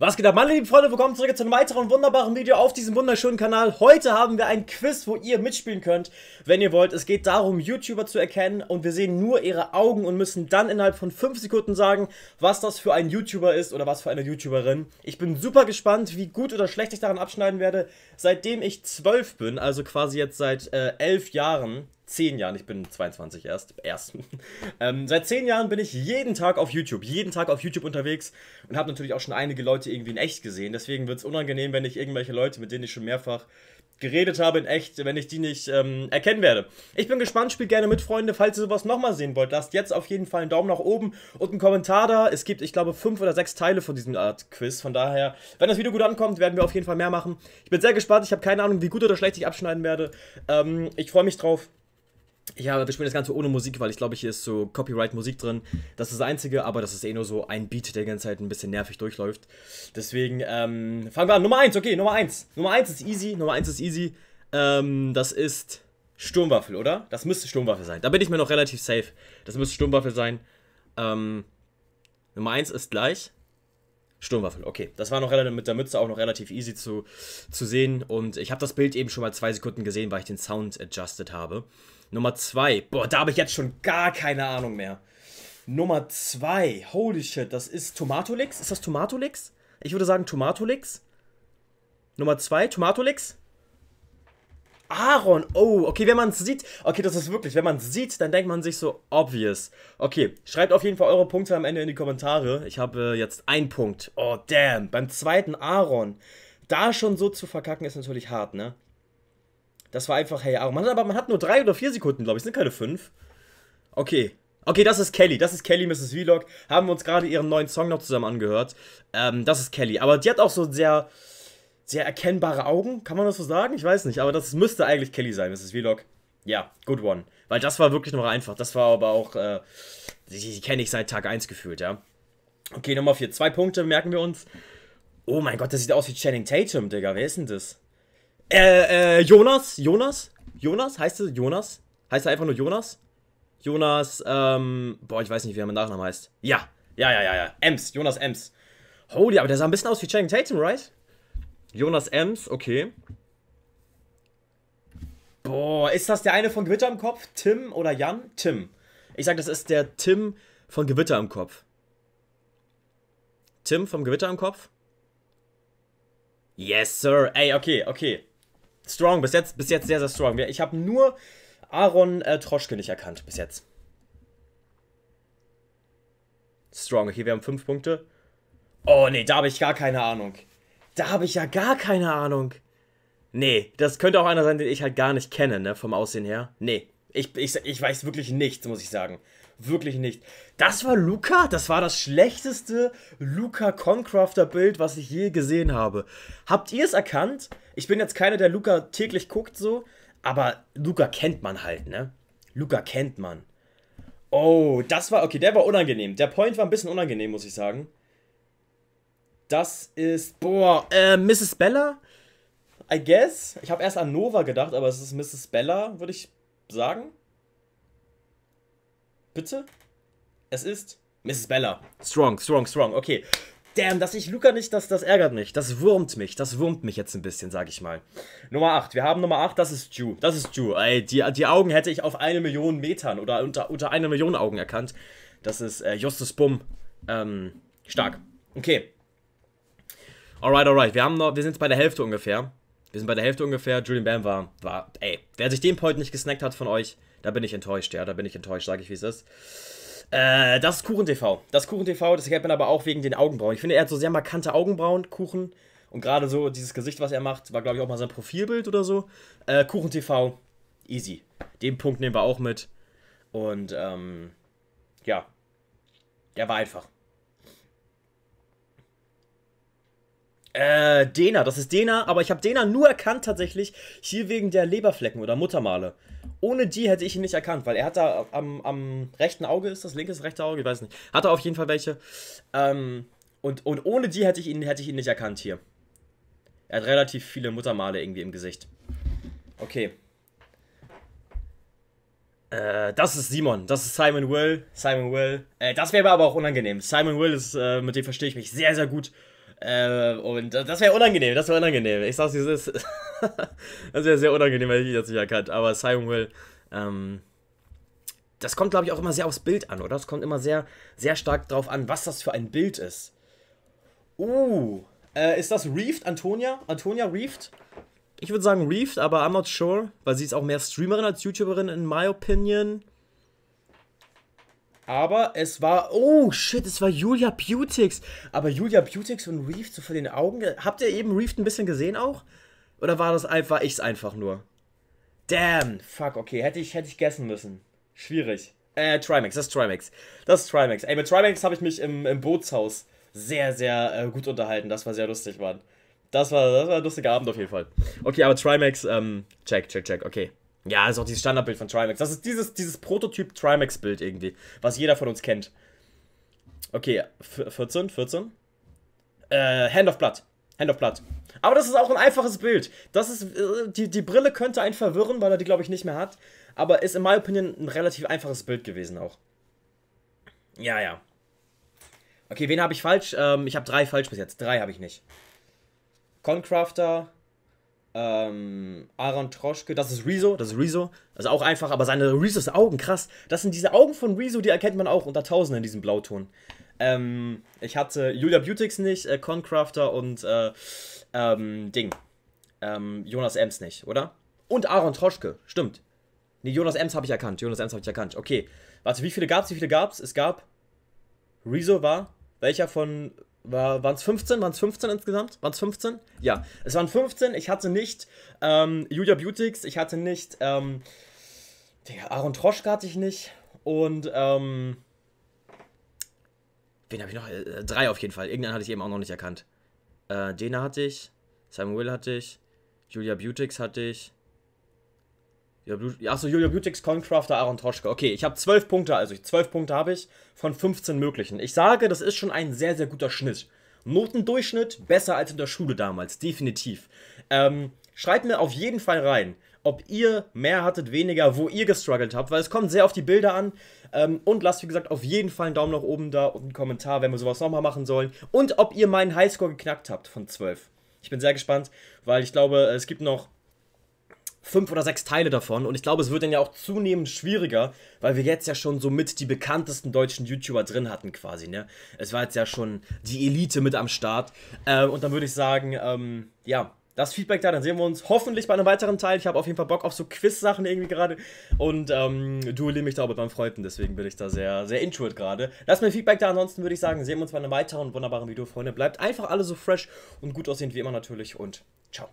Was geht ab, meine lieben Freunde, willkommen zurück zu einem weiteren wunderbaren Video auf diesem wunderschönen Kanal. Heute haben wir ein Quiz, wo ihr mitspielen könnt, wenn ihr wollt. Es geht darum, YouTuber zu erkennen und wir sehen nur ihre Augen und müssen dann innerhalb von 5 Sekunden sagen, was das für ein YouTuber ist oder was für eine YouTuberin. Ich bin super gespannt, wie gut oder schlecht ich daran abschneiden werde, seitdem ich 12 bin, also quasi jetzt seit äh, 11 Jahren zehn Jahren, ich bin 22 erst, erst, ähm, seit zehn Jahren bin ich jeden Tag auf YouTube, jeden Tag auf YouTube unterwegs und habe natürlich auch schon einige Leute irgendwie in echt gesehen. Deswegen wird es unangenehm, wenn ich irgendwelche Leute, mit denen ich schon mehrfach geredet habe in echt, wenn ich die nicht ähm, erkennen werde. Ich bin gespannt, spielt gerne mit, Freunde. Falls ihr sowas nochmal sehen wollt, lasst jetzt auf jeden Fall einen Daumen nach oben und einen Kommentar da. Es gibt, ich glaube, fünf oder sechs Teile von diesem Art Quiz. Von daher, wenn das Video gut ankommt, werden wir auf jeden Fall mehr machen. Ich bin sehr gespannt. Ich habe keine Ahnung, wie gut oder schlecht ich abschneiden werde. Ähm, ich freue mich drauf. Ja, wir spielen das Ganze ohne Musik, weil ich glaube, hier ist so Copyright-Musik drin. Das ist das Einzige, aber das ist eh nur so ein Beat, der die ganze Zeit ein bisschen nervig durchläuft. Deswegen, ähm, fangen wir an. Nummer 1, okay, Nummer 1. Nummer 1 ist easy, Nummer 1 ist easy. Ähm, das ist Sturmwaffel, oder? Das müsste Sturmwaffel sein. Da bin ich mir noch relativ safe. Das müsste Sturmwaffel sein. Ähm, Nummer 1 ist gleich. Sturmwaffel, okay. Das war noch relativ, mit der Mütze auch noch relativ easy zu, zu sehen. Und ich habe das Bild eben schon mal zwei Sekunden gesehen, weil ich den Sound adjusted habe. Nummer zwei. Boah, da habe ich jetzt schon gar keine Ahnung mehr. Nummer zwei. Holy shit, das ist Tomatolix? Ist das Tomatolix? Ich würde sagen Tomatolix. Nummer zwei, Tomatolix? Aaron. Oh, okay, wenn man es sieht. Okay, das ist wirklich, wenn man es sieht, dann denkt man sich so, obvious. Okay, schreibt auf jeden Fall eure Punkte am Ende in die Kommentare. Ich habe äh, jetzt einen Punkt. Oh, damn. Beim zweiten Aaron. Da schon so zu verkacken ist natürlich hart, ne? Das war einfach, hey, Aaron. Man hat, aber man hat nur drei oder vier Sekunden, glaube ich. Es sind keine fünf. Okay. Okay, das ist Kelly. Das ist Kelly, Mrs. Vlog. Haben wir uns gerade ihren neuen Song noch zusammen angehört. Ähm, das ist Kelly. Aber die hat auch so sehr sehr erkennbare Augen, kann man das so sagen? Ich weiß nicht, aber das müsste eigentlich Kelly sein, Mrs. Vlog. Ja, good one. Weil das war wirklich noch einfach. Das war aber auch, äh, die, die kenne ich seit Tag 1 gefühlt, ja. Okay, Nummer 4. Zwei Punkte, merken wir uns. Oh mein Gott, das sieht aus wie Channing Tatum, Digga. Wer ist denn das? Äh, äh, Jonas? Jonas? Jonas? Heißt er Jonas? Heißt er einfach nur Jonas? Jonas, ähm, boah, ich weiß nicht, wie er mein Nachname heißt. Ja, ja, ja, ja, ja. Ems, Jonas Ems. Holy, aber der sah ein bisschen aus wie Channing Tatum, right? Jonas Ems, okay. Boah, ist das der eine von Gewitter im Kopf? Tim oder Jan? Tim. Ich sag, das ist der Tim von Gewitter im Kopf. Tim vom Gewitter im Kopf? Yes, sir. Ey, okay, okay. Strong, bis jetzt, bis jetzt sehr, sehr strong. Ich habe nur Aaron äh, Troschke nicht erkannt, bis jetzt. Strong, okay, wir haben fünf Punkte. Oh, nee, da habe ich gar keine Ahnung. Da habe ich ja gar keine Ahnung. Nee, das könnte auch einer sein, den ich halt gar nicht kenne, ne, vom Aussehen her. Nee, ich, ich, ich weiß wirklich nichts, muss ich sagen. Wirklich nicht. Das war Luca? Das war das schlechteste Luca Concrafter Bild, was ich je gesehen habe. Habt ihr es erkannt? Ich bin jetzt keiner, der Luca täglich guckt so, aber Luca kennt man halt, ne? Luca kennt man. Oh, das war, okay, der war unangenehm. Der Point war ein bisschen unangenehm, muss ich sagen. Das ist, boah, äh, Mrs. Bella? I guess. Ich habe erst an Nova gedacht, aber es ist Mrs. Bella, würde ich sagen. Bitte? Es ist Mrs. Bella. Strong, strong, strong. Okay. Damn, dass ich Luca nicht, das, das ärgert mich. Das wurmt mich. Das wurmt mich jetzt ein bisschen, sag ich mal. Nummer 8. Wir haben Nummer 8, das ist Ju. Das ist Ju. Ey, die, die Augen hätte ich auf eine Million Metern oder unter, unter eine Million Augen erkannt. Das ist äh, Justus Bumm. Ähm, stark. Okay. Alright, alright. Wir, haben noch, wir sind jetzt bei der Hälfte ungefähr. Wir sind bei der Hälfte ungefähr. Julian Bam war, war, ey, wer sich den Point nicht gesnackt hat von euch, da bin ich enttäuscht, ja, da bin ich enttäuscht, sage ich, wie es ist. Äh, das ist Kuchen TV. Das Kuchen TV, das erkennt man aber auch wegen den Augenbrauen. Ich finde, er hat so sehr markante Augenbrauen, Kuchen. Und gerade so dieses Gesicht, was er macht, war, glaube ich, auch mal sein Profilbild oder so. Äh, Kuchen TV, easy. Den Punkt nehmen wir auch mit. Und, ähm, ja. Der war einfach. Äh, Dena, das ist Dena, aber ich habe Dena nur erkannt tatsächlich hier wegen der Leberflecken oder Muttermale. Ohne die hätte ich ihn nicht erkannt, weil er hat da am, am rechten Auge, ist das linkes, rechte Auge, ich weiß nicht, hat er auf jeden Fall welche. Ähm, und, und ohne die hätte ich, ihn, hätte ich ihn nicht erkannt hier. Er hat relativ viele Muttermale irgendwie im Gesicht. Okay. Äh, das ist Simon, das ist Simon Will, Simon Will. Äh, das wäre aber auch unangenehm. Simon Will ist, äh, mit dem verstehe ich mich sehr, sehr gut. Äh, und das wäre unangenehm, das wäre unangenehm. Ich sag's, wie es ist. das wäre sehr unangenehm, wenn ich das nicht erkannt. Aber Simon Will, ähm, das kommt, glaube ich, auch immer sehr aufs Bild an, oder? Es kommt immer sehr, sehr stark drauf an, was das für ein Bild ist. Uh, äh, ist das Reefed, Antonia? Antonia Reefed? Ich würde sagen Reefed, aber I'm not sure, weil sie ist auch mehr Streamerin als YouTuberin, in my opinion. Aber es war. Oh shit, es war Julia Beautix. Aber Julia Beautix und Reef so vor den Augen. Habt ihr eben Reef ein bisschen gesehen auch? Oder war das einfach ich's einfach nur? Damn, fuck, okay, hätte ich hätte ich gessen müssen. Schwierig. Äh Trimax, das ist Trimax. Das ist Trimax. Ey, mit Trimax habe ich mich im, im Bootshaus sehr sehr äh, gut unterhalten. Das war sehr lustig, Mann. Das war das war ein lustiger Abend auf jeden Fall. Okay, aber Trimax ähm check check check. Okay. Ja, ist auch dieses Standardbild von Trimax. Das ist dieses, dieses Prototyp-Trimax-Bild irgendwie, was jeder von uns kennt. Okay, 14, 14. Äh, Hand of Blood. Hand of Blood. Aber das ist auch ein einfaches Bild. Das ist, äh, die, die Brille könnte einen verwirren, weil er die, glaube ich, nicht mehr hat. Aber ist in meiner Opinion ein relativ einfaches Bild gewesen auch. Ja, ja. Okay, wen habe ich falsch? Ähm, ich habe drei falsch bis jetzt. Drei habe ich nicht. Concrafter, ähm, Aaron Troschke, das ist Rezo, das ist Rezo. Also auch einfach, aber seine Rezos Augen, krass. Das sind diese Augen von Rezo, die erkennt man auch unter Tausenden in diesem Blauton. Ähm, ich hatte Julia Butix nicht, äh, Concrafter und äh, ähm, Ding. Ähm, Jonas Ems nicht, oder? Und Aaron Troschke, stimmt. Nee, Jonas Ems habe ich erkannt. Jonas Ems habe ich erkannt. Okay. Warte, wie viele gab's? Wie viele gab's? Es gab. Rezo war. Welcher von war, waren es 15? Waren es 15 insgesamt? Waren es 15? Ja, es waren 15. Ich hatte nicht ähm, Julia Beautix, ich hatte nicht ähm, Aaron Troschka hatte ich nicht und ähm, wen habe ich noch? Äh, äh, drei auf jeden Fall. Irgendeinen hatte ich eben auch noch nicht erkannt. Äh, Dena hatte ich, Simon Will hatte ich, Julia Beautix hatte ich Achso, Julia Butix, Concrafter, Aaron Troschke. Okay, ich habe zwölf Punkte, also zwölf Punkte habe ich von 15 möglichen. Ich sage, das ist schon ein sehr, sehr guter Schnitt. Notendurchschnitt besser als in der Schule damals, definitiv. Ähm, schreibt mir auf jeden Fall rein, ob ihr mehr hattet, weniger, wo ihr gestruggelt habt, weil es kommt sehr auf die Bilder an. Ähm, und lasst, wie gesagt, auf jeden Fall einen Daumen nach oben da und einen Kommentar, wenn wir sowas nochmal machen sollen. Und ob ihr meinen Highscore geknackt habt von 12. Ich bin sehr gespannt, weil ich glaube, es gibt noch fünf oder sechs Teile davon. Und ich glaube, es wird dann ja auch zunehmend schwieriger, weil wir jetzt ja schon so mit die bekanntesten deutschen YouTuber drin hatten, quasi, ne? Es war jetzt ja schon die Elite mit am Start. Ähm, und dann würde ich sagen, ähm, ja, das Feedback da. Dann sehen wir uns hoffentlich bei einem weiteren Teil. Ich habe auf jeden Fall Bock auf so Quiz-Sachen irgendwie gerade und ähm, duelliere mich da auch mit meinen Freunden. Deswegen bin ich da sehr, sehr intuit gerade. Lasst mir Feedback da. Ansonsten würde ich sagen, sehen wir uns bei einem weiteren wunderbaren Video, Freunde. Bleibt einfach alle so fresh und gut aussehend wie immer natürlich und ciao.